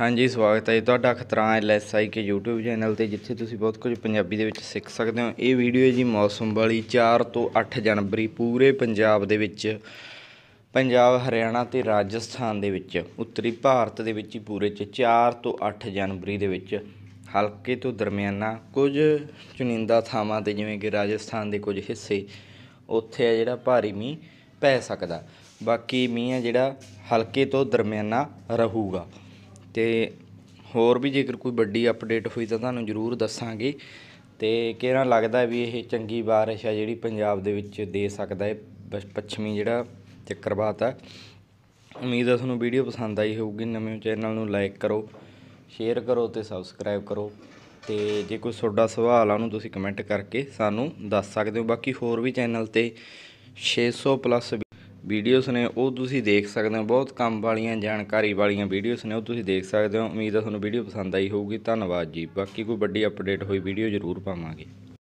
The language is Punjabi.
ਹਾਂਜੀ ਸਵਾਗਤ ਹੈ ਤੁਹਾਡਾ ਖਤਰਾ ਐਲਐਸਆਈ ਕੇ YouTube ਚੈਨਲ ਤੇ ਜਿੱਥੇ ਤੁਸੀਂ ਬਹੁਤ ਕੁਝ ਪੰਜਾਬੀ ਦੇ ਵਿੱਚ ਸਿੱਖ ਸਕਦੇ ਹੋ ਇਹ ਵੀਡੀਓ ਹੈ ਜੀ ਮੌਸਮ ਵਾਲੀ 4 ਤੋਂ 8 ਜਨਵਰੀ ਪੂਰੇ ਪੰਜਾਬ ਦੇ ਵਿੱਚ ਪੰਜਾਬ ਹਰਿਆਣਾ ਤੇ ਰਾਜਸਥਾਨ ਦੇ ਵਿੱਚ ਉੱਤਰੀ ਭਾਰਤ ਦੇ ਵਿੱਚ ਹੀ ਪੂਰੇ ਚ 4 ਤੋਂ 8 ਜਨਵਰੀ ਦੇ ਵਿੱਚ ਹਲਕੇ ਤੋਂ ਦਰਮਿਆਨਾ ਕੁਝ ਚੁਣਿੰਦਾ ਥਾਵਾਂ ਤੇ ਜਿਵੇਂ ਕਿ ਰਾਜਸਥਾਨ ਦੇ ਕੁਝ ਹਿੱਸੇ ਉੱਥੇ ਆ ਜਿਹੜਾ ਭਾਰੀ ਮੀਂਹ ਪੈ ਸਕਦਾ ਬਾਕੀ ਮੀਂਹ ਆ ਜਿਹੜਾ ਹਲਕੇ ਤੋਂ ਦਰਮਿਆਨਾ ਰਹੂਗਾ ਤੇ ਹੋਰ ਵੀ ਜੇਕਰ ਕੋਈ ਵੱਡੀ ਅਪਡੇਟ ਹੋਈ ਤਾਂ ਤੁਹਾਨੂੰ ਜ਼ਰੂਰ ਦੱਸਾਂਗੇ ਤੇ ਕਿਹੜਾ ਲੱਗਦਾ ਵੀ ਇਹ ਚੰਗੀ ਬਾਰਿਸ਼ ਆ ਜਿਹੜੀ ਪੰਜਾਬ ਦੇ ਵਿੱਚ ਦੇ ਸਕਦਾ ਹੈ ਪੱਛਮੀ ਜਿਹੜਾ ਚੱਕਰਵਾਤ ਆ ਉਮੀਦ ਹੈ ਤੁਹਾਨੂੰ ਵੀਡੀਓ ਪਸੰਦ ਆਈ ਹੋਊਗੀ ਨਵੇਂ ਚੈਨਲ ਨੂੰ ਲਾਈਕ ਕਰੋ ਸ਼ੇਅਰ ਕਰੋ ਤੇ ਸਬਸਕ੍ਰਾਈਬ ਕਰੋ ਤੇ ਜੇ ਕੋਈ ਤੁਹਾਡਾ ਸਵਾਲ ਆ ਉਹਨੂੰ ਤੁਸੀਂ ਕਮੈਂਟ ਕਰਕੇ ਸਾਨੂੰ ਦੱਸ ਸਕਦੇ ਹੋ ਬਾਕੀ ਹੋਰ ਵੀ ਚੈਨਲ ਤੇ 600 ਪਲੱਸ ਵੀਡੀਓਜ਼ ਨੇ ਉਹ ਤੁਸੀਂ ਦੇਖ ਸਕਦੇ ਹੋ ਬਹੁਤ ਕੰਮ ਵਾਲੀਆਂ ਜਾਣਕਾਰੀ ਵਾਲੀਆਂ ਵੀਡੀਓਜ਼ ਨੇ ਉਹ ਤੁਸੀਂ ਦੇਖ ਸਕਦੇ ਹੋ ਉਮੀਦ ਹੈ ਤੁਹਾਨੂੰ ਵੀਡੀਓ ਪਸੰਦ ਆਈ ਹੋਊਗੀ ਧੰਨਵਾਦ ਜੀ ਬਾਕੀ ਕੋਈ ਵੱਡੀ ਅਪਡੇਟ ਹੋਈ ਵੀਡੀਓ ਜ਼ਰੂਰ ਪਾਵਾਂਗੇ